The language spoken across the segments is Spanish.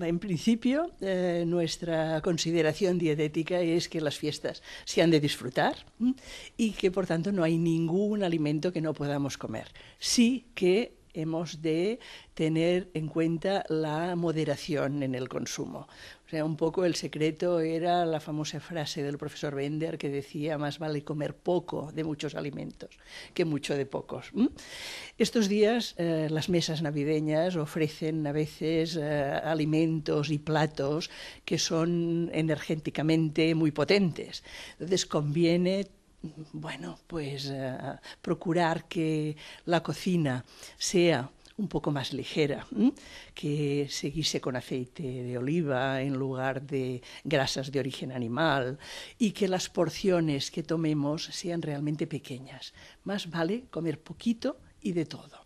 En principio, eh, nuestra consideración dietética es que las fiestas se han de disfrutar y que, por tanto, no hay ningún alimento que no podamos comer. Sí que hemos de tener en cuenta la moderación en el consumo. O sea, un poco el secreto era la famosa frase del profesor Bender que decía más vale comer poco de muchos alimentos que mucho de pocos. Estos días eh, las mesas navideñas ofrecen a veces eh, alimentos y platos que son energéticamente muy potentes. Entonces conviene bueno, pues eh, procurar que la cocina sea un poco más ligera, que se con aceite de oliva en lugar de grasas de origen animal y que las porciones que tomemos sean realmente pequeñas. Más vale comer poquito y de todo.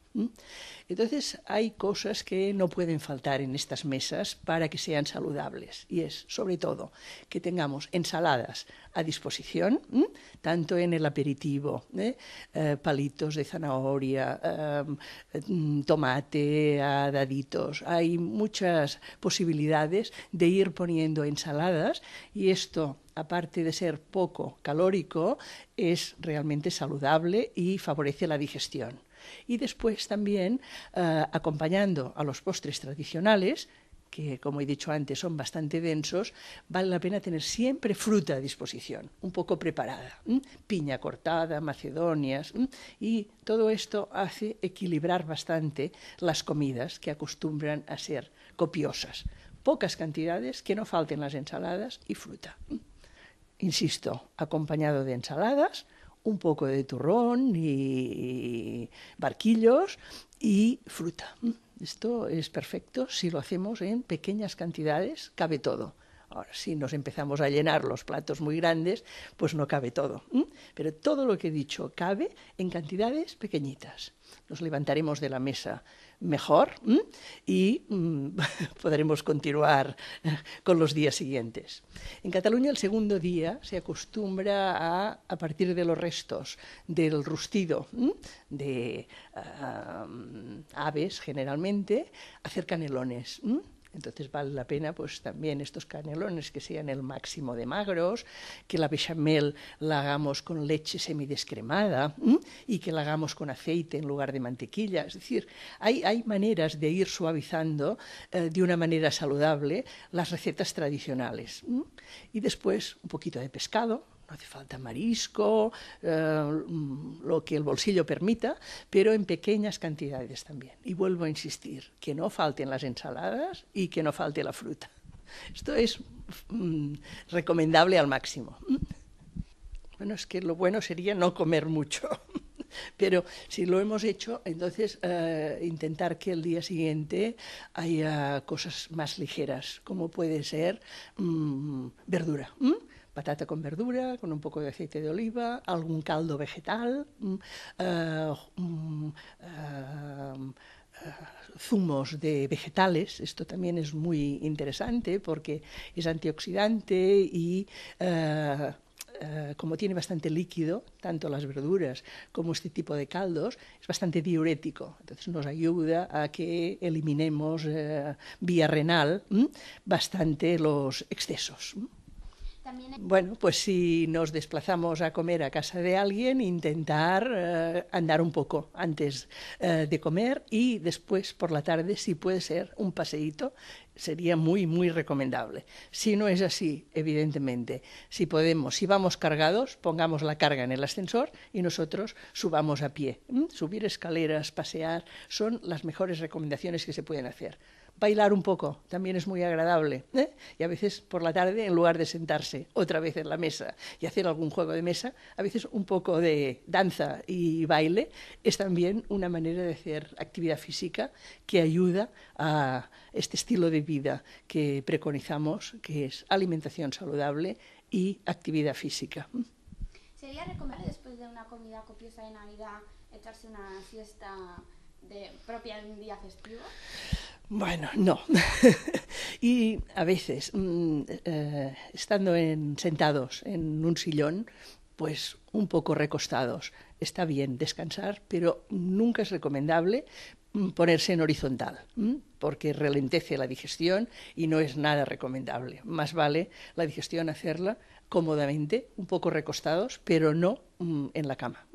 Entonces hay cosas que no pueden faltar en estas mesas para que sean saludables y es sobre todo que tengamos ensaladas a disposición, tanto en el aperitivo, ¿eh? Eh, palitos de zanahoria, eh, mm, tomate, daditos, hay muchas posibilidades de ir poniendo ensaladas y esto aparte de ser poco calórico, es realmente saludable y favorece la digestión. Y después también eh, acompañando a los postres tradicionales, que como he dicho antes son bastante densos, vale la pena tener siempre fruta a disposición, un poco preparada, piña cortada, macedonias, y todo esto hace equilibrar bastante las comidas que acostumbran a ser copiosas, pocas cantidades, que no falten las ensaladas y fruta. Insisto, acompañado de ensaladas, un poco de turrón y barquillos y fruta. Esto es perfecto si lo hacemos en pequeñas cantidades, cabe todo. Ahora, si nos empezamos a llenar los platos muy grandes, pues no cabe todo. Pero todo lo que he dicho cabe en cantidades pequeñitas. Nos levantaremos de la mesa mejor y mm, podremos continuar con los días siguientes. En Cataluña el segundo día se acostumbra a, a partir de los restos del rustido de ah, mm, aves generalmente, hacer canelones. Entonces vale la pena pues también estos canelones que sean el máximo de magros, que la bechamel la hagamos con leche semidescremada y que la hagamos con aceite en lugar de mantequilla. Es decir, hay, maneras de ir suavizando eh, de una manera saludable las recetas tradicionales. Y después un poquito de pescado, hace falta marisco, eh, lo que el bolsillo permita, pero en pequeñas cantidades también. Y vuelvo a insistir, que no falten las ensaladas y que no falte la fruta. Esto es mm, recomendable al máximo. Bueno, es que lo bueno sería no comer mucho pero si lo hemos hecho, entonces eh, intentar que el día siguiente haya cosas más ligeras, como puede ser mm, verdura patata con verdura, con un poco de aceite de oliva, algún caldo vegetal, mm, eh, mm, eh, eh, zumos de vegetales, esto también es muy interesante porque es antioxidante y como tiene bastante líquido, tanto las verduras como este tipo de caldos, es bastante diurético. Entonces nos ayuda a que eliminemos vía renal mm, bastante los excesos. Bueno, pues si nos desplazamos a comer a casa de alguien, intentar eh, andar un poco antes eh, de comer y después por la tarde, si puede ser, un paseíto sería muy, muy recomendable. Si no es así, evidentemente, si podemos, si vamos cargados, pongamos la carga en el ascensor y nosotros subamos a pie. ¿Mm? Subir escaleras, pasear, son las mejores recomendaciones que se pueden hacer bailar un poco, también es muy agradable. ¿eh? Y a veces por la tarde, en lugar de sentarse otra vez en la mesa y hacer algún juego de mesa, a veces un poco de danza y baile es también una manera de hacer actividad física que ayuda a este estilo de vida que preconizamos, que es alimentación saludable y actividad física. ¿Sería recomendable después de una comida copiosa de Navidad echarse una fiesta de propia día festivo? Bueno, no. y a veces, mm, eh, estando sentados en un sillón, pues un poco recostados, está bien descansar, pero nunca es recomendable mm, ponerse en horizontal, mm, porque relentece la digestión y no es nada recomendable. Más vale la digestión hacerla cómodamente, un poco recostados, pero no en la cama.